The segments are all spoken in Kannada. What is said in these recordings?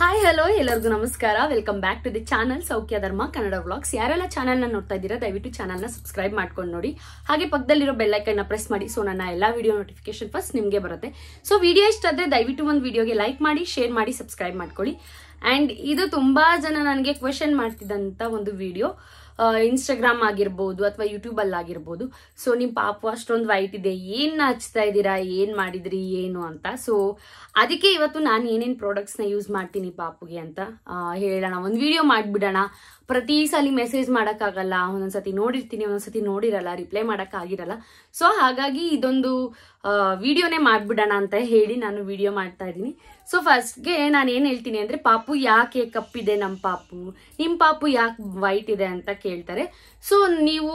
ಹಾಯ್ ಹಲೋ ಎಲ್ಲರಿಗೂ ನಮಸ್ಕಾರ welcome back to the channel Soukhya Dharma Kannada vlogs ಯಾರೆಲ್ಲ ಚಾನಲ್ನ ನೋಡ್ತಾ ಇದ್ದೀರಾ ದಯವಿಟ್ಟು ಚಾನಲ್ನ ಸಬ್ಸ್ಕ್ರೈಬ್ ಮಾಡ್ಕೊಂಡು ನೋಡಿ ಹಾಗೆ ಪಕ್ಕದಲ್ಲಿರೋ ಬೆಲ್ಲೈಕನ್ನ ಪ್ರೆಸ್ ಮಾಡಿ ಸೊ ನನ್ನ ಎಲ್ಲ ವಿಡಿಯೋ ನೋಟಿಫಿಕೇಶನ್ ಫಸ್ಟ್ ನಿಮಗೆ ಬರುತ್ತೆ ಸೊ ವಿಡಿಯೋ ಇಷ್ಟ ಆದ್ರೆ ದಯವಿಟ್ಟು ಒಂದು ವಿಡಿಯೋಗೆ ಲೈಕ್ ಮಾಡಿ ಶೇರ್ ಮಾಡಿ ಸಬ್ಸ್ಕ್ರೈಬ್ ಮಾಡ್ಕೊಳ್ಳಿ ಆ್ಯಂಡ್ ಇದು ತುಂಬ ಜನ ನನಗೆ ಕ್ವೆಶನ್ ಮಾಡ್ತಿದ್ದಂಥ ಒಂದು ವಿಡಿಯೋ ಇನ್ಸ್ಟಾಗ್ರಾಮ್ ಆಗಿರ್ಬೋದು ಅಥವಾ ಯೂಟ್ಯೂಬಲ್ಲಿ ಆಗಿರ್ಬೋದು ಸೊ ನಿಮ್ಮ ಪಾಪ ಅಷ್ಟೊಂದು ವೈಟ್ ಇದೆ ಏನು ಹಚ್ತಾ ಇದ್ದೀರಾ ಏನು ಮಾಡಿದ್ರಿ ಏನು ಅಂತ ಸೊ ಅದಕ್ಕೆ ಇವತ್ತು ನಾನು ಏನೇನು ಪ್ರಾಡಕ್ಟ್ಸ್ನ ಯೂಸ್ ಮಾಡ್ತೀನಿ ಪಾಪುಗೆ ಅಂತ ಹೇಳೋಣ ಒಂದು ವಿಡಿಯೋ ಮಾಡಿಬಿಡೋಣ ಪ್ರತಿ ಸಲ ಮೆಸೇಜ್ ಮಾಡೋಕ್ಕಾಗಲ್ಲ ಒಂದೊಂದ್ಸತಿ ನೋಡಿರ್ತೀನಿ ಒಂದೊಂದ್ಸತಿ ನೋಡಿರಲ್ಲ ರಿಪ್ಲೈ ಮಾಡೋಕ್ಕಾಗಿರಲ್ಲ ಸೊ ಹಾಗಾಗಿ ಇದೊಂದು ವಿಡಿಯೋನೇ ಮಾಡಿಬಿಡೋಣ ಅಂತ ಹೇಳಿ ನಾನು ವಿಡಿಯೋ ಮಾಡ್ತಾ ಇದ್ದೀನಿ ಸೊ ಫಸ್ಟ್ಗೆ ನಾನು ಏನು ಹೇಳ್ತೀನಿ ಅಂದರೆ ಪಾಪು ಯಾಕೆ ಕಪ್ಪಿದೆ ನಮ್ಮ ಪಾಪು ನಿಮ್ಮ ಪಾಪು ಯಾಕೆ ವೈಟ್ ಇದೆ ಅಂತ ಕೇಳ್ತಾರೆ ಸೊ ನೀವು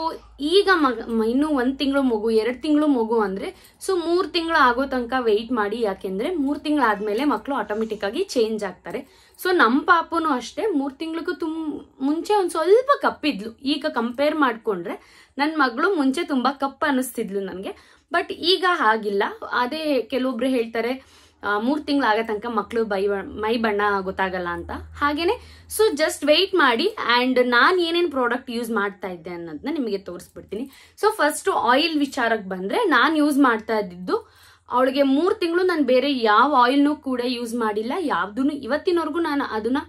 ಈಗ ಮಗ ಇನ್ನೂ ಒಂದು ತಿಂಗಳು ಮಗು ಎರಡು ತಿಂಗಳು ಮಗು ಅಂದರೆ ಸೊ ಮೂರು ತಿಂಗಳು ಆಗೋ ತನಕ ವೆಯ್ಟ್ ಮಾಡಿ ಯಾಕೆಂದರೆ ಮೂರು ತಿಂಗಳು ಆದಮೇಲೆ ಮಕ್ಕಳು ಆಟೋಮೆಟಿಕ್ಕಾಗಿ ಚೇಂಜ್ ಆಗ್ತಾರೆ ಸೊ ನಮ್ಮ ಪಾಪುನೂ ಅಷ್ಟೇ ಮೂರು ತಿಂಗಳಿಗೂ ತುಂಬ ಮುಂಚೆ ಒಂದು ಸ್ವಲ್ಪ ಕಪ್ಪಿದ್ಲು ಈಗ ಕಂಪೇರ್ ಮಾಡಿಕೊಂಡ್ರೆ ನನ್ನ ಮಗಳು ಮುಂಚೆ ತುಂಬ ಕಪ್ಪು ಅನ್ನಿಸ್ತಿದ್ಲು ನನಗೆ ಬಟ್ ಈಗ ಹಾಗಿಲ್ಲ ಅದೇ ಕೆಲವೊಬ್ರು ಹೇಳ್ತಾರೆ ಮೂರು ತಿಂಗಳಾಗೋ ತನಕ ಮಕ್ಕಳು ಬೈ ಮೈ ಬಣ್ಣ ಗೊತ್ತಾಗಲ್ಲ ಅಂತ ಹಾಗೇನೆ ಸೊ ಜಸ್ಟ್ ವೆಯ್ಟ್ ಮಾಡಿ ಆ್ಯಂಡ್ ನಾನು ಏನೇನು ಪ್ರಾಡಕ್ಟ್ ಯೂಸ್ ಮಾಡ್ತಾ ಇದ್ದೆ ಅನ್ನೋದನ್ನ ನಿಮಗೆ ತೋರಿಸ್ಬಿಡ್ತೀನಿ ಸೊ ಫಸ್ಟು ಆಯಿಲ್ ವಿಚಾರಕ್ಕೆ ಬಂದರೆ ನಾನು ಯೂಸ್ ಮಾಡ್ತಾ ಇದ್ದಿದ್ದು ಅವಳಿಗೆ ಮೂರು ತಿಂಗಳು ನಾನು ಬೇರೆ ಯಾವ ಆಯಿಲ್ನೂ ಕೂಡ ಯೂಸ್ ಮಾಡಿಲ್ಲ ಯಾವುದೂ ಇವತ್ತಿನವರೆಗೂ ನಾನು ಅದನ್ನ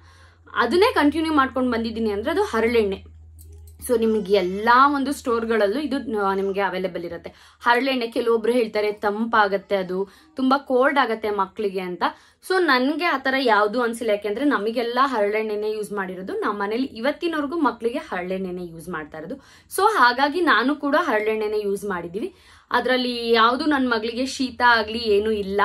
ಅದನ್ನೇ ಕಂಟಿನ್ಯೂ ಮಾಡ್ಕೊಂಡು ಬಂದಿದ್ದೀನಿ ಅಂದರೆ ಅದು ಹರಳೆಣ್ಣೆ ಸೊ ನಿಮ್ಗೆ ಎಲ್ಲ ಒಂದು ಸ್ಟೋರ್ಗಳಲ್ಲೂ ಇದು ನಿಮಗೆ ಅವೈಲೇಬಲ್ ಇರುತ್ತೆ ಹರಳೆಣ್ಣೆ ಕೆಲವೊಬ್ರು ಹೇಳ್ತಾರೆ ತಂಪಾಗತ್ತೆ ಅದು ತುಂಬಾ ಕೋಲ್ಡ್ ಆಗತ್ತೆ ಮಕ್ಕಳಿಗೆ ಅಂತ ಸೊ ನನಗೆ ಆ ಥರ ಯಾವುದು ಅನ್ಸಿಲ್ಲ ಯಾಕೆಂದ್ರೆ ನಮಗೆಲ್ಲ ಹರಳೆಣ್ಣೆನೆ ಯೂಸ್ ಮಾಡಿರೋದು ನಮ್ಮ ಮನೇಲಿ ಇವತ್ತಿನವರೆಗೂ ಮಕ್ಕಳಿಗೆ ಹರಳೆಣ್ಣೆನೆ ಯೂಸ್ ಮಾಡ್ತಾ ಇರೋದು ಸೊ ಹಾಗಾಗಿ ನಾನು ಕೂಡ ಹರಳೆಣ್ಣೆನೆ ಯೂಸ್ ಮಾಡಿದ್ದೀವಿ ಅದರಲ್ಲಿ ಯಾವುದು ನನ್ನ ಮಗಳಿಗೆ ಶೀತ ಆಗಲಿ ಏನೂ ಇಲ್ಲ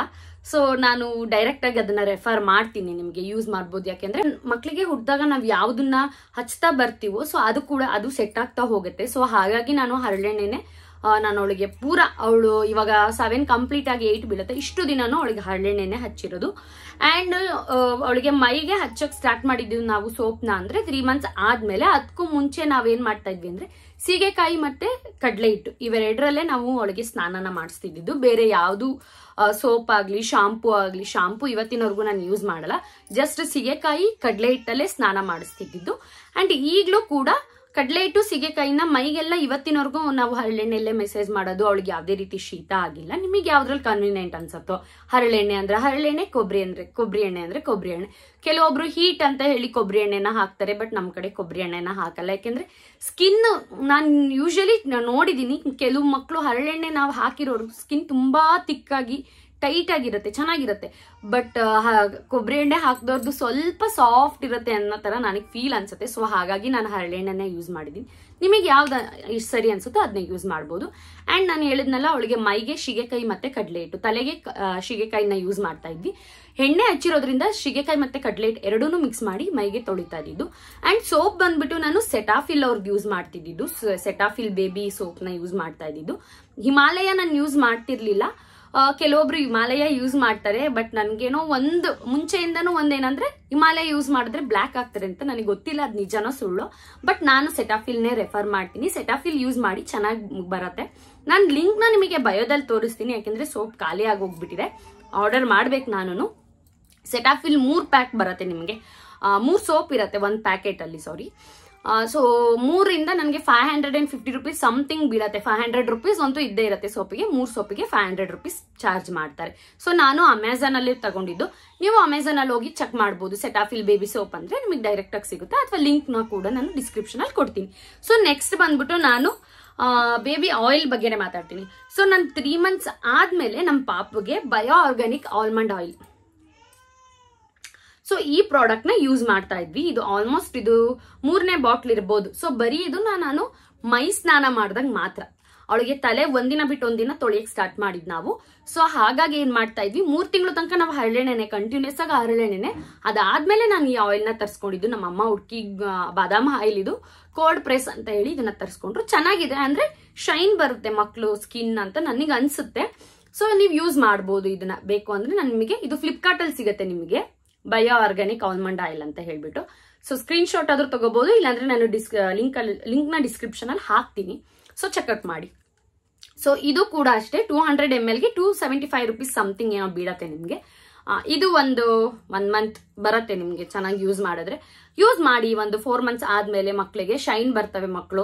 ಸೊ ನಾನು ಡೈರೆಕ್ಟಾಗಿ ಅದನ್ನ ರೆಫರ್ ಮಾಡ್ತೀನಿ ನಿಮಗೆ ಯೂಸ್ ಮಾಡ್ಬೋದು ಯಾಕೆಂದ್ರೆ ಮಕ್ಳಿಗೆ ಹುಟ್ಟಿದಾಗ ನಾವು ಯಾವುದನ್ನ ಹಚ್ತಾ ಬರ್ತೀವೋ ಸೊ ಅದು ಕೂಡ ಅದು ಸೆಟ್ ಆಗ್ತಾ ಹೋಗುತ್ತೆ ಸೊ ಹಾಗಾಗಿ ನಾನು ಹರಳೆಣ್ಣೆನೆ ನಾನು ಅವಳಿಗೆ ಪೂರ ಅವಳು ಇವಾಗ ಸೆವೆನ್ ಕಂಪ್ಲೀಟ್ ಆಗಿ ಏಟ್ ಬೀಳುತ್ತೆ ಇಷ್ಟು ದಿನನೂ ಅವಳಿಗೆ ಹರಳೆಣ್ಣೆನೆ ಹಚ್ಚಿರೋದು ಆ್ಯಂಡ್ ಅವಳಿಗೆ ಮೈಗೆ ಹಚ್ಚಕ್ಕೆ ಸ್ಟಾರ್ಟ್ ಮಾಡಿದ್ದೀವಿ ನಾವು ಸೋಪ್ನ ಅಂದರೆ ತ್ರೀ ಮಂತ್ಸ್ ಆದಮೇಲೆ ಅದಕ್ಕೂ ಮುಂಚೆ ನಾವೇನು ಮಾಡ್ತಾ ಇದ್ವಿ ಅಂದರೆ ಸೀಗೆಕಾಯಿ ಮತ್ತು ಕಡಲೆ ಹಿಟ್ಟು ಇವೆರಡರಲ್ಲೇ ನಾವು ಅವಳಿಗೆ ಸ್ನಾನನ ಮಾಡಿಸ್ತಿದ್ದು ಬೇರೆ ಯಾವುದು ಸೋಪ್ ಆಗಲಿ ಶಾಂಪೂ ಆಗಲಿ ಶಾಂಪು ಇವತ್ತಿನವರೆಗೂ ನಾನು ಯೂಸ್ ಮಾಡಲ್ಲ ಜಸ್ಟ್ ಸೀಗೆಕಾಯಿ ಕಡಲೆ ಹಿಟ್ಟಲ್ಲೇ ಸ್ನಾನ ಮಾಡಿಸ್ತಿದ್ದು ಆ್ಯಂಡ್ ಈಗಲೂ ಕೂಡ ಕಡಲೆ ಇಟ್ಟು ಸೀಗೆಕಾಯಿನ ಮೈಗೆಲ್ಲ ಇವತ್ತಿನವರೆಗೂ ನಾವು ಹರಳೆಣ್ಣೆಲ್ಲೇ ಮೆಸೇಜ್ ಮಾಡೋದು ಅವಳಿಗೆ ಯಾವುದೇ ರೀತಿ ಶೀತ ಆಗಿಲ್ಲ ನಿಮಗೆ ಯಾವ್ದ್ರಲ್ಲಿ ಕನ್ವಿನಿಯೆಂಟ್ ಅನ್ಸುತ್ತೋ ಹರಳೆಣ್ಣೆ ಅಂದ್ರೆ ಹರಳೆಣ್ಣೆ ಕೊಬ್ಬರಿ ಅಂದ್ರೆ ಕೊಬ್ಬರಿ ಎಣ್ಣೆ ಅಂದ್ರೆ ಕೊಬ್ಬರಿ ಎಣ್ಣೆ ಕೆಲವೊಬ್ರು ಹೀಟ್ ಅಂತ ಹೇಳಿ ಕೊಬ್ಬರಿ ಎಣ್ಣೆನ ಹಾಕ್ತಾರೆ ಬಟ್ ನಮ್ಮ ಕಡೆ ಕೊಬ್ಬರಿ ಎಣ್ಣೆನ ಹಾಕಲ್ಲ ಯಾಕೆಂದ್ರೆ ಸ್ಕಿನ್ ನಾನು ಯೂಶಲಿ ನೋಡಿದ್ದೀನಿ ಕೆಲವು ಮಕ್ಕಳು ಹರಳೆಣ್ಣೆ ನಾವು ಹಾಕಿರೋರು ಸ್ಕಿನ್ ತುಂಬಾ ತಿಕ್ಕಾಗಿ ಟೈಟ್ ಆಗಿರುತ್ತೆ ಚೆನ್ನಾಗಿರುತ್ತೆ ಬಟ್ ಕೊಬ್ಬರಿ ಎಣ್ಣೆ ಹಾಕಿದವ್ರದ್ದು ಸ್ವಲ್ಪ ಸಾಫ್ಟ್ ಇರುತ್ತೆ ಅನ್ನೋ ಥರ ನನಗೆ ಫೀಲ್ ಅನ್ಸುತ್ತೆ ಸೊ ಹಾಗಾಗಿ ನಾನು ಹರಳೆಣ್ಣೆನೇ ಯೂಸ್ ಮಾಡಿದ್ದೀನಿ ನಿಮಗೆ ಯಾವ್ದು ಸರಿ ಅನ್ಸುತ್ತೋ ಅದನ್ನ ಯೂಸ್ ಮಾಡ್ಬೋದು ಆ್ಯಂಡ್ ನಾನು ಹೇಳಿದ್ನಲ್ಲ ಅವಳಿಗೆ ಮೈಗೆ ಶಿಗೆಕಾಯಿ ಮತ್ತೆ ಕಡಲೆ ಇಟ್ಟು ತಲೆಗೆ ಶಿಗೆಕಾಯಿನ ಯೂಸ್ ಮಾಡ್ತಾ ಇದ್ವಿ ಎಣ್ಣೆ ಹಚ್ಚಿರೋದ್ರಿಂದ ಶಿಗೆಕಾಯಿ ಮತ್ತೆ ಕಡಲೆ ಇಟ್ಟು ಎರಡೂ ಮಿಕ್ಸ್ ಮಾಡಿ ಮೈಗೆ ತೊಳಿತಾ ಇದ್ದಿದ್ದು ಆ್ಯಂಡ್ ಸೋಪ್ ಬಂದ್ಬಿಟ್ಟು ನಾನು ಸೆಟಾಫಿಲ್ ಅವ್ರದ್ದು ಯೂಸ್ ಮಾಡ್ತಿದ್ದಿದ್ದು ಸೆಟಾಫಿಲ್ ಬೇಬಿ ಸೋಪ್ನ ಯೂಸ್ ಮಾಡ್ತಾ ಇದ್ದಿದ್ದು ಹಿಮಾಲಯ ನಾನು ಯೂಸ್ ಮಾಡ್ತಿರ್ಲಿಲ್ಲ ಕೆಲವೊಬ್ರು ಹಿಮಾಲಯ ಯೂಸ್ ಮಾಡ್ತಾರೆ ಬಟ್ ನನಗೇನೋ ಒಂದು ಮುಂಚೆಯಿಂದನೂ ಒಂದೇನಂದ್ರೆ ಹಿಮಾಲಯ ಯೂಸ್ ಮಾಡಿದ್ರೆ ಬ್ಲ್ಯಾಕ್ ಆಗ್ತಾರೆ ಅಂತ ನನಗೆ ಗೊತ್ತಿಲ್ಲ ಅದು ನಿಜನೋ ಸುಳ್ಳು ಬಟ್ ನಾನು ಸೆಟಾಫಿಲ್ನೇ ರೆಫರ್ ಮಾಡ್ತೀನಿ ಸೆಟಾಫಿಲ್ ಯೂಸ್ ಮಾಡಿ ಚೆನ್ನಾಗಿ ಬರುತ್ತೆ ನಾನು ಲಿಂಕ್ನ ನಿಮಗೆ ಬಯೋದಲ್ಲಿ ತೋರಿಸ್ತೀನಿ ಯಾಕೆಂದರೆ ಸೋಪ್ ಖಾಲಿ ಆಗಿ ಹೋಗ್ಬಿಟ್ಟಿದೆ ಆರ್ಡರ್ ಮಾಡ್ಬೇಕು ನಾನು ಸೆಟಾಫಿಲ್ ಮೂರು ಪ್ಯಾಕ್ ಬರುತ್ತೆ ನಿಮಗೆ ಮೂರು ಸೋಪ್ ಇರುತ್ತೆ ಒಂದು ಪ್ಯಾಕೆಟಲ್ಲಿ ಸಾರಿ ಸೊ ಮೂರಿಂದ ನನಗೆ five hundred and fifty rupees something ಬೀಳತ್ತೆ ಫೈವ್ ಹಂಡ್ರೆಡ್ ರುಪೀಸ್ ಅಂತೂ ಇದ್ದೇ ಇರುತ್ತೆ ಸೋಪಿಗೆ ಮೂರು ಸೋಪಿಗೆ ಫೈವ್ ಹಂಡ್ರೆಡ್ ರುಪೀಸ್ ಚಾರ್ಜ್ ಮಾಡ್ತಾರೆ ಸೊ ನಾನು ಅಮೆಝಾನಲ್ಲಿ ತಗೊಂಡಿದ್ದು ನೀವು ಅಮೆಝಾನಲ್ಲಿ ಹೋಗಿ ಚೆಕ್ ಮಾಡ್ಬೋದು ಸೆಟಾಫಿಲ್ ಬೇಬಿ ಸೋಪ್ ಅಂದರೆ ನಿಮಗೆ ಡೈರೆಕ್ಟಾಗಿ ಸಿಗುತ್ತೆ ಅಥವಾ ಲಿಂಕ್ನ ಕೂಡ ನಾನು ಅಲ್ಲಿ ಕೊಡ್ತೀನಿ ಸೊ ನೆಕ್ಸ್ಟ್ ಬಂದ್ಬಿಟ್ಟು ನಾನು ಬೇಬಿ ಆಯಿಲ್ ಬಗ್ಗೆನೇ ಮಾತಾಡ್ತೀನಿ ಸೊ ನಾನು ತ್ರೀ ಮಂತ್ಸ್ ಆದಮೇಲೆ ನಮ್ಮ ಪಾಪಗೆ bio organic almond oil so ಈ ಪ್ರಾಡಕ್ಟ್ ನ ಯೂಸ್ ಮಾಡ್ತಾ ಇದ್ವಿ ಇದು ಆಲ್ಮೋಸ್ಟ್ ಇದು ಮೂರನೇ ಬಾಟ್ಲ್ ಇರ್ಬೋದು ಸೊ ಬರೀ ಇದು ನಾನು ಮೈ ಸ್ನಾನ ಮಾಡ್ದಂಗ ಮಾತ್ರ ಅವಳಿಗೆ ತಲೆ ಒಂದಿನ ಬಿಟ್ಟು ಒಂದಿನ ತೊಳೆಯಕ್ ಸ್ಟಾರ್ಟ್ ಮಾಡಿದ್ ನಾವು ಸೊ ಹಾಗಾಗಿ ಏನ್ ಮಾಡ್ತಾ ಇದ್ವಿ ಮೂರ್ ತಿಂಗಳು ತನಕ ನಾವು ಹರಳೆಣೆನೆ ಕಂಟಿನ್ಯೂಸ್ ಆಗಿ ಹರಳೆಣ್ಣೆನೆ ಅದಾದ್ಮೇಲೆ ನಾನು ಈ ಆಯಿಲ್ ನ ತರ್ಸ್ಕೊಂಡಿದ್ದು ನಮ್ಮ ಅಮ್ಮ ಹುಡ್ಕಿ ಬಾದಾಮ ಆಯಿಲ್ ಇದು ಕೋಲ್ಡ್ ಪ್ರೆಸ್ ಅಂತ ಹೇಳಿ ಇದನ್ನ ತರ್ಸ್ಕೊಂಡ್ರು ಚೆನ್ನಾಗಿದೆ ಅಂದ್ರೆ ಶೈನ್ ಬರುತ್ತೆ ಮಕ್ಕಳು ಸ್ಕಿನ್ ಅಂತ ನನಗೆ ಅನ್ಸುತ್ತೆ ಸೊ ನೀವು ಯೂಸ್ ಮಾಡ್ಬೋದು ಇದನ್ನ ಬೇಕು ಅಂದ್ರೆ ನಾನು ನಿಮಗೆ ಇದು ಫ್ಲಿಪ್ಕಾರ್ಟ್ ಅಲ್ಲಿ ಸಿಗುತ್ತೆ ನಿಮಗೆ ಬಯೋ ಆರ್ಗ್ಯಾನಿಕ್ ಆಲ್ಮಂಡ್ ಆಯಿಲ್ ಅಂತ ಹೇಳ್ಬಿಟ್ಟು ಸೊ ಸ್ಕ್ರೀನ್ ಶಾಟ್ ಆದ್ರೂ ತಗೋಬಹುದು ಇಲ್ಲಾಂದ್ರೆ ನಾನು ಡಿಸ್ ಲಿಂಕ್ ಲಿಂಕ್ ನ ಡಿಸ್ಕ್ರಿಪ್ಷನ್ ಅಲ್ಲಿ ಹಾಕ್ತೀನಿ ಸೊ ಚೆಕ್ಔಟ್ ಮಾಡಿ ಸೊ ಇದು ಕೂಡ ಅಷ್ಟೇ ಟೂ ಹಂಡ್ರೆಡ್ ಎಮ್ ಎಲ್ಗೆ two seventy five rupees something ಏನೋ ಬೀಳತ್ತೆ ನಿಮಗೆ ಇದು ಒಂದು ಒನ್ ಮಂತ್ ಬರುತ್ತೆ ನಿಮಗೆ ಚೆನ್ನಾಗಿ ಯೂಸ್ ಮಾಡಿದ್ರೆ ಯೂಸ್ ಮಾಡಿ ಒಂದು ಫೋರ್ ಮಂತ್ಸ್ ಆದ್ಮೇಲೆ ಮಕ್ಕಳಿಗೆ ಶೈನ್ ಬರ್ತವೆ ಮಕ್ಕಳು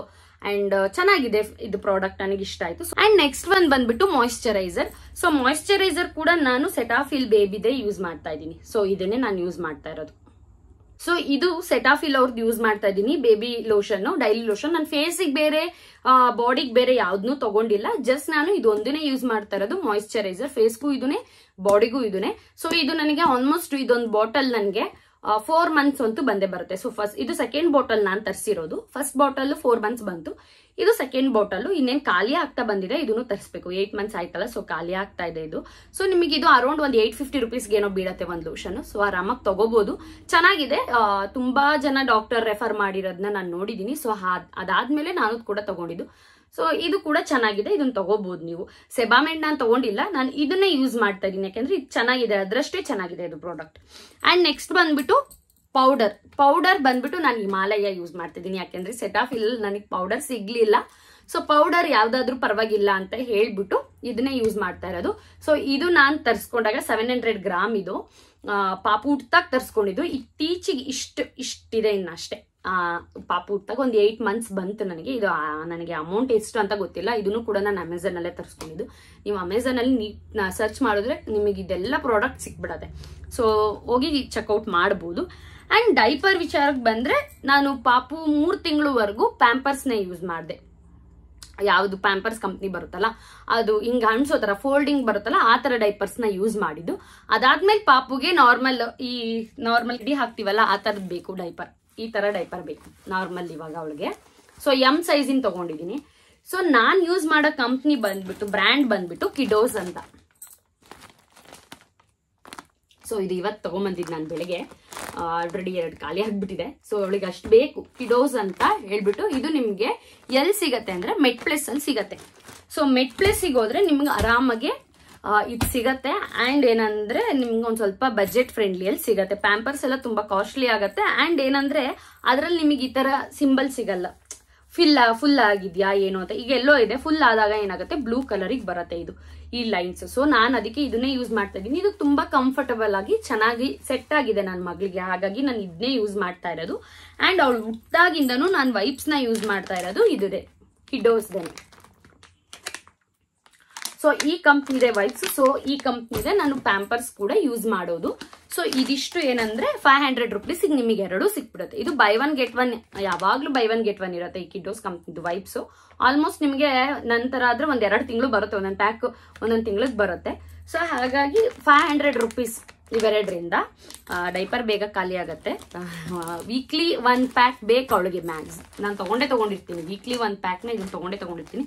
ಅಂಡ್ uh, ಚೆನ್ನಾಗಿದೆ ಇದು ಪ್ರಾಡಕ್ಟ್ ನನಗೆ ಇಷ್ಟ ಆಯ್ತು ಅಂಡ್ ನೆಕ್ಸ್ಟ್ ಒಂದ್ ಬಂದ್ಬಿಟ್ಟು ಮಾಯಿಶ್ಚರೈಸರ್ ಸೊ ಮಾಯಿಶ್ಚರೈಸರ್ ಕೂಡ ನಾನು ಸೆಟಾಫಿಲ್ ಬೇಬಿದೆ ಯೂಸ್ ಮಾಡ್ತಾ ಇದ್ದೀನಿ ಸೊ ಇದನ್ನೇ ನಾನು ಯೂಸ್ ಮಾಡ್ತಾ ಇರೋದು ಸೊ ಇದು ಸೆಟಾಫಿಲ್ ಅವ್ರದ್ದು ಯೂಸ್ ಮಾಡ್ತಾ ಇದ್ದೀನಿ ಬೇಬಿ ಲೋಷನ್ ಡೈಲಿ ಲೋಷನ್ ನನ್ನ ಫೇಸಿಗೆ ಬೇರೆ ಬಾಡಿಗೆ ಬೇರೆ ಯಾವ್ದನ್ನು ತಗೊಂಡಿಲ್ಲ ಜಸ್ಟ್ ನಾನು ಇದೊಂದನೇ ಯೂಸ್ ಮಾಡ್ತಾ ಇರೋದು ಮಾಯಿಶ್ಚರೈಸರ್ ಫೇಸ್ಗೂ ಇದನ್ನೇ ಬಾಡಿಗೂ ಇದನ್ನೇ ಸೊ ಇದು ನನಗೆ ಆಲ್ಮೋಸ್ಟ್ ಇದೊಂದು ಬಾಟಲ್ ನನಗೆ ಫೋರ್ ಮಂತ್ಸ್ ಅಂತೂ ಬಂದೇ ಬರುತ್ತೆ ಸೊ ಫಸ್ಟ್ ಇದು ಸೆಕೆಂಡ್ ಬಾಟಲ್ ನಾನು ತರಿಸಿರೋದು ಫಸ್ಟ್ ಬಾಟಲ್ ಫೋರ್ ಮಂತ್ಸ್ ಬಂತು ಇದು ಸೆಕೆಂಡ್ ಬಾಟಲ್ ಇನ್ನೇನು ಖಾಲಿ ಆಗ್ತಾ ಬಂದಿದೆ ಇದನ್ನು ತರಿಸಬೇಕು ಏಟ್ ಮಂತ್ಸ್ ಆಯ್ತಲ್ಲ ಸೊ ಖಾಲಿ ಆಗ್ತಾ ಇದೆ ಇದು ಸೊ ನಿಮಗೆ ಇದು ಅರೌಂಡ್ ಒಂದು ಏಟ್ ಫಿಫ್ಟಿ ರುಪೀಸ್ಗೇನೋ ಏನೋ ಬೀಳತ್ತೆ ಒಂದು ಲೋಷನ್ ಸೊ ಆರಾಮಾಗಿ ತಗೋಬಹುದು ಚೆನ್ನಾಗಿದೆ ತುಂಬಾ ಜನ ಡಾಕ್ಟರ್ ರೆಫರ್ ಮಾಡಿರೋದನ್ನ ನಾನು ನೋಡಿದೀನಿ ಸೊ ಅದಾದ್ಮೇಲೆ ನಾನು ಕೂಡ ತಗೊಂಡಿದ್ದು ಸೊ ಇದು ಕೂಡ ಚೆನ್ನಾಗಿದೆ ಇದನ್ನ ತಗೋಬಹುದು ನೀವು ಸೆಬಾಮೆಂಟ್ ನಾನು ತಗೊಂಡಿಲ್ಲ ನಾನು ಇದನ್ನೇ ಯೂಸ್ ಮಾಡ್ತಾ ಇದೀನಿ ಯಾಕಂದ್ರೆ ಇದು ಚೆನ್ನಾಗಿದೆ ಅದರಷ್ಟೇ ಚೆನ್ನಾಗಿದೆ ಇದು ಪ್ರಾಡಕ್ಟ್ ಅಂಡ್ ನೆಕ್ಸ್ಟ್ ಬಂದ್ಬಿಟ್ಟು ಪೌಡರ್ ಪೌಡರ್ ಬಂದ್ಬಿಟ್ಟು ನಾನು ಹಿಮಾಲಯ ಯೂಸ್ ಮಾಡ್ತಿದ್ದೀನಿ ಯಾಕೆಂದ್ರೆ ಇಲ್ಲ ನನಗೆ ಪೌಡರ್ ಸಿಗ್ಲಿಲ್ಲ ಸೊ ಪೌಡರ್ ಯಾವ್ದಾದ್ರು ಪರವಾಗಿಲ್ಲ ಅಂತ ಹೇಳ್ಬಿಟ್ಟು ಇದನ್ನೇ ಯೂಸ್ ಮಾಡ್ತಾ ಇರೋದು ಸೊ ಇದು ನಾನು ತರಿಸ್ಕೊಂಡಾಗ ಸೆವೆನ್ ಹಂಡ್ರೆಡ್ ಗ್ರಾಮ್ ಇದು ಪಾಪು ಹುಟ್ಟಾಗ ತರಿಸ್ಕೊಂಡಿದ್ದು ಇತ್ತೀಚೆಗೆ ಇಷ್ಟು ಇಷ್ಟಿದೆ ಇನ್ನಷ್ಟೇ ಪಾಪು ಹುಟ್ಟಾಗ ಒಂದು ಏಯ್ಟ್ ಮಂತ್ಸ್ ಬಂತು ನನಗೆ ಇದು ನನಗೆ ಅಮೌಂಟ್ ಎಷ್ಟು ಅಂತ ಗೊತ್ತಿಲ್ಲ ಇದನ್ನು ಕೂಡ ನಾನು ಅಲ್ಲೇ ತರಿಸ್ಕೊಂಡಿದ್ದು ನೀವು ಅಮೆಝಾನಲ್ಲಿ ನೀಟ್ ಸರ್ಚ್ ಮಾಡಿದ್ರೆ ನಿಮಗೆ ಇದೆಲ್ಲ ಪ್ರಾಡಕ್ಟ್ ಸಿಕ್ಬಿಡತ್ತೆ ಸೊ ಹೋಗಿ ಚೆಕ್ಔಟ್ ಮಾಡ್ಬೋದು ಆ್ಯಂಡ್ ಡೈಪರ್ ವಿಚಾರಕ್ಕೆ ಬಂದರೆ ನಾನು ಪಾಪು ಮೂರು ತಿಂಗಳವರೆಗೂ ಪ್ಯಾಂಪರ್ಸ್ನ ಯೂಸ್ ಮಾಡಿದೆ ಯಾವುದು ಪ್ಯಾಂಪರ್ಸ್ ಕಂಪ್ನಿ ಬರುತ್ತಲ್ಲ ಅದು ಹಿಂಗೆ ಅಣಿಸೋ ಥರ ಫೋಲ್ಡಿಂಗ್ ಬರುತ್ತಲ್ಲ ಆ ಥರ ಡೈಪರ್ಸ್ನ ಯೂಸ್ ಮಾಡಿದ್ದು ಅದಾದ್ಮೇಲೆ ಪಾಪುಗೆ ನಾರ್ಮಲ್ ಈ ನಾರ್ಮಲ್ ಇಡೀ ಹಾಕ್ತೀವಲ್ಲ ಆ ಥರದ್ದು ಬೇಕು ಡೈಪರ್ ಈ ತರ ಡೈಪರ್ ಬೇಕು ನಾರ್ಮಲ್ ಇವಾಗ ಅವಳಿಗೆ ಸೊ ಸೈಜ್ ಇನ್ ತಗೊಂಡಿದೀನಿ ಸೊ ನಾನ್ ಯೂಸ್ ಮಾಡೋ ಕಂಪ್ನಿ ಬಂದ್ಬಿಟ್ಟು ಬ್ರ್ಯಾಂಡ್ ಬಂದ್ಬಿಟ್ಟು ಕಿಡೋಸ್ ಅಂತ ಸೊ ಇದು ಇವತ್ತು ತೊಗೊಂಬಂದಿದ್ದು ನಾನು ಬೆಳಿಗ್ಗೆ ಆಲ್ರೆಡಿ ಎರಡು ಖಾಲಿ ಆಗಿಬಿಟ್ಟಿದೆ ಸೊ ಅವಳಿಗೆ ಅಷ್ಟು ಬೇಕು ಕಿಡೋಸ್ ಅಂತ ಹೇಳ್ಬಿಟ್ಟು ಇದು ನಿಮಗೆ ಎಲ್ ಸಿಗತ್ತೆ ಅಂದ್ರೆ ಮೆಟ್ ಅಲ್ಲಿ ಸಿಗತ್ತೆ ಸೊ ಮೆಟ್ ಪ್ಲೇಸಿಗೆ ಹೋದ್ರೆ ನಿಮ್ಗೆ ಆರಾಮಾಗಿ ಇದು ಸಿಗತ್ತೆ ಆ್ಯಂಡ್ ಏನಂದ್ರೆ ನಿಮ್ಗೆ ಒಂದು ಸ್ವಲ್ಪ ಬಜೆಟ್ ಫ್ರೆಂಡ್ಲಿ ಅಲ್ಲಿ ಸಿಗತ್ತೆ ಪ್ಯಾಂಪರ್ಸ್ ಎಲ್ಲ ತುಂಬ ಕಾಸ್ಟ್ಲಿ ಆಗುತ್ತೆ ಆ್ಯಂಡ್ ಏನಂದ್ರೆ ಅದರಲ್ಲಿ ನಿಮಗೆ ಈ ತರ ಸಿಂಬಲ್ ಸಿಗಲ್ಲ ಫಿಲ್ ಫುಲ್ ಆಗಿದೆಯಾ ಏನು ಅಂತ ಈಗ ಎಲ್ಲೋ ಇದೆ ಫುಲ್ ಆದಾಗ ಏನಾಗುತ್ತೆ ಬ್ಲೂ ಕಲರಿಗೆ ಬರುತ್ತೆ ಇದು ಈ ಲೈನ್ಸ್ ಸೊ ನಾನು ಅದಕ್ಕೆ ಇದನ್ನೇ ಯೂಸ್ ಮಾಡ್ತಾ ಇದ್ದೀನಿ ಇದು ತುಂಬಾ ಕಂಫರ್ಟಬಲ್ ಆಗಿ ಚೆನ್ನಾಗಿ ಸೆಟ್ ಆಗಿದೆ ನನ್ನ ಮಗಳಿಗೆ ಹಾಗಾಗಿ ನಾನು ಇದನ್ನೇ ಯೂಸ್ ಮಾಡ್ತಾ ಇರೋದು ಆ್ಯಂಡ್ ಅವಳು ಹುಟ್ಟಾಗಿಂದನೂ ನಾನು ವೈಪ್ಸ್ನ ಯೂಸ್ ಮಾಡ್ತಾ ಇರೋದು ಇದೇ ಕಿಡೋಸ್ದೇನೆ ಸೊ ಈ ಕಂಪ್ನಿದೆ ವೈಪ್ಸ್ ಸೊ ಈ ಕಂಪ್ನಿದೆ ನಾನು ಪ್ಯಾಂಪರ್ಸ್ ಕೂಡ ಯೂಸ್ ಮಾಡೋದು ಸೊ ಇದಿಷ್ಟು ಏನಂದ್ರೆ ಫೈವ್ ಹಂಡ್ರೆಡ್ ರುಪೀಸಿಗೆ ನಿಮಗೆ ಎರಡು ಸಿಕ್ಬಿಡುತ್ತೆ ಇದು ಬೈ ಒನ್ ಗೆಟ್ ಒನ್ ಯಾವಾಗ್ಲೂ ಬೈ ಒನ್ ಗೆಟ್ ಒನ್ ಇರುತ್ತೆ ಈ ಕಿಡೋಸ್ ಕಂಪ್ನಿದು ವೈಪ್ಸ್ ಆಲ್ಮೋಸ್ಟ್ ನಿಮಗೆ ನಂತರ ಆದ್ರೆ ಒಂದ್ ಎರಡು ತಿಂಗಳು ಬರುತ್ತೆ ಒಂದೊಂದು ಪ್ಯಾಕ್ ಒಂದೊಂದು ತಿಂಗಳಿಗೆ ಬರುತ್ತೆ ಸೊ ಹಾಗಾಗಿ ಫೈವ್ ಹಂಡ್ರೆಡ್ ರುಪೀಸ್ ಇವೆರಡರಿಂದ ಡೈಪರ್ ಬೇಗ ಖಾಲಿ ಆಗತ್ತೆ ವೀಕ್ಲಿ ಒನ್ ಪ್ಯಾಕ್ ಬೇಕು ಅವಳಿಗೆ ಮ್ಯಾಕ್ಸ್ ನಾನು ತೊಗೊಂಡೇ ತೊಗೊಂಡಿರ್ತೀನಿ ವೀಕ್ಲಿ ಒನ್ ಪ್ಯಾಕ್ನ ಇದನ್ನು ತೊಗೊಂಡೇ ತೊಗೊಂಡಿರ್ತೀನಿ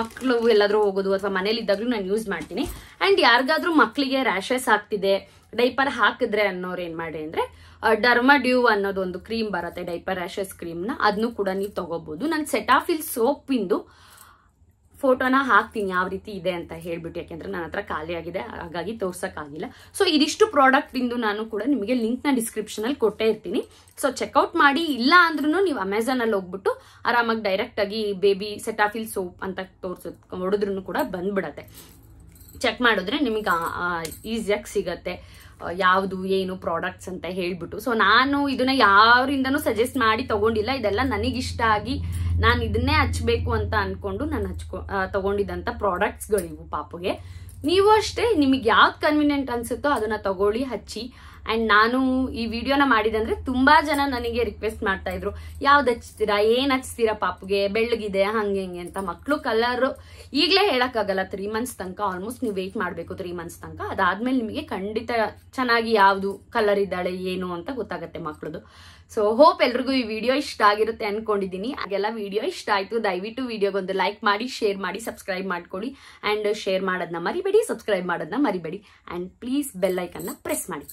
ಮಕ್ಕಳು ಎಲ್ಲಾದರೂ ಹೋಗೋದು ಅಥವಾ ಮನೇಲಿದ್ದಾಗಲೂ ನಾನು ಯೂಸ್ ಮಾಡ್ತೀನಿ ಆ್ಯಂಡ್ ಯಾರಿಗಾದ್ರೂ ಮಕ್ಕಳಿಗೆ ರ್ಯಾಷಸ್ ಆಗ್ತಿದೆ ಡೈಪರ್ ಹಾಕಿದ್ರೆ ಅನ್ನೋರು ಏನು ಮಾಡಿ ಅಂದರೆ ಅನ್ನೋದು ಅನ್ನೋದೊಂದು ಕ್ರೀಮ್ ಬರುತ್ತೆ ಡೈಪರ್ ರ್ಯಾಷಸ್ ಕ್ರೀಮ್ನ ಅದನ್ನು ಕೂಡ ನೀವು ತಗೋಬಹುದು ನಾನು ಸೆಟಾಫಿಲ್ ಸೋಪಿಂದು ಫೋಟೋನ ಹಾಕ್ತೀನಿ ಯಾವ ರೀತಿ ಇದೆ ಅಂತ ಹೇಳ್ಬಿಟ್ಟು ಯಾಕೆಂದ್ರೆ ನನ್ನ ಹತ್ರ ಖಾಲಿ ಆಗಿದೆ ಹಾಗಾಗಿ ಆಗಿಲ್ಲ ಸೊ ಇದಿಷ್ಟು ಪ್ರಾಡಕ್ಟ್ ಇಂದು ನಾನು ಕೂಡ ನಿಮಗೆ ಲಿಂಕ್ನ ಅಲ್ಲಿ ಕೊಟ್ಟೇ ಇರ್ತೀನಿ ಸೊ ಚೆಕ್ಔಟ್ ಮಾಡಿ ಇಲ್ಲ ಅಂದ್ರೂ ನೀವು ಅಲ್ಲಿ ಹೋಗ್ಬಿಟ್ಟು ಆರಾಮಾಗಿ ಡೈರೆಕ್ಟ್ ಆಗಿ ಬೇಬಿ ಸೆಟಾಫಿಲ್ ಸೋಪ್ ಅಂತ ತೋರ್ಸ ಹೊಡೆದ್ರೂ ಕೂಡ ಬಂದ್ಬಿಡತ್ತೆ ಚೆಕ್ ಮಾಡಿದ್ರೆ ನಿಮಗೆ ಈಸಿಯಾಗಿ ಸಿಗತ್ತೆ ಯಾವುದು ಏನು ಪ್ರಾಡಕ್ಟ್ಸ್ ಅಂತ ಹೇಳ್ಬಿಟ್ಟು ಸೊ ನಾನು ಇದನ್ನ ಯಾರಿಂದನೂ ಸಜೆಸ್ಟ್ ಮಾಡಿ ತಗೊಂಡಿಲ್ಲ ಇದೆಲ್ಲ ನನಗಿಷ್ಟ ಆಗಿ ನಾನು ಇದನ್ನೇ ಹಚ್ಬೇಕು ಅಂತ ಅನ್ಕೊಂಡು ನಾನು ಹಚ್ಕೊ ತಗೊಂಡಿದ್ದಂಥ ಪ್ರಾಡಕ್ಟ್ಸ್ಗಳಿವು ಪಾಪುಗೆ ನೀವು ಅಷ್ಟೇ ನಿಮಗೆ ಯಾವ್ದು ಕನ್ವಿನಿಯೆಂಟ್ ಅನ್ಸುತ್ತೋ ಅದನ್ನ ತಗೊಳ್ಳಿ ಹಚ್ಚಿ ಅಂಡ್ ನಾನು ಈ ವಿಡಿಯೋನ ಮಾಡಿದೆ ಅಂದ್ರೆ ತುಂಬಾ ಜನ ನನಗೆ ರಿಕ್ವೆಸ್ಟ್ ಮಾಡ್ತಾ ಇದ್ರು ಯಾವ್ದು ಹಚ್ತೀರಾ ಏನ್ ಹಚ್ತೀರಾ ಪಾಪುಗೆ ಬೆಳ್ಳಗಿದೆ ಹಂಗೆ ಹಿಂಗೆ ಅಂತ ಮಕ್ಳು ಕಲರ್ ಈಗಲೇ ಹೇಳೋಕ್ಕಾಗಲ್ಲ ತ್ರೀ ಮಂತ್ಸ್ ತನಕ ಆಲ್ಮೋಸ್ಟ್ ನೀವು ವೆಯ್ಟ್ ಮಾಡಬೇಕು ತ್ರೀ ಮಂತ್ಸ್ ತನಕ ಅದಾದ್ಮೇಲೆ ನಿಮಗೆ ಖಂಡಿತ ಚೆನ್ನಾಗಿ ಯಾವುದು ಕಲರ್ ಇದ್ದಾಳೆ ಏನು ಅಂತ ಗೊತ್ತಾಗುತ್ತೆ ಮಕ್ಳದು ಸೊ ಹೋಪ್ ಎಲ್ರಿಗೂ ಈ ವಿಡಿಯೋ ಇಷ್ಟ ಆಗಿರುತ್ತೆ ಅನ್ಕೊಂಡಿದ್ದೀನಿ ಹಾಗೆಲ್ಲ ವಿಡಿಯೋ ಇಷ್ಟ ಆಯಿತು ದಯವಿಟ್ಟು ವಿಡಿಯೋಗೊಂದು ಲೈಕ್ ಮಾಡಿ ಶೇರ್ ಮಾಡಿ ಸಬ್ಸ್ಕ್ರೈಬ್ ಮಾಡ್ಕೊಳ್ಳಿ ಆ್ಯಂಡ್ ಶೇರ್ ಮಾಡೋದನ್ನ ಮರಿಬೇಡಿ ಸಬ್ಸ್ಕ್ರೈಬ್ ಮಾಡೋದನ್ನ ಮರಿಬೇಡಿ ಆ್ಯಂಡ್ ಪ್ಲೀಸ್ ಬೆಲ್ಲೈಕನ್ನ ಪ್ರೆಸ್ ಮಾಡಿ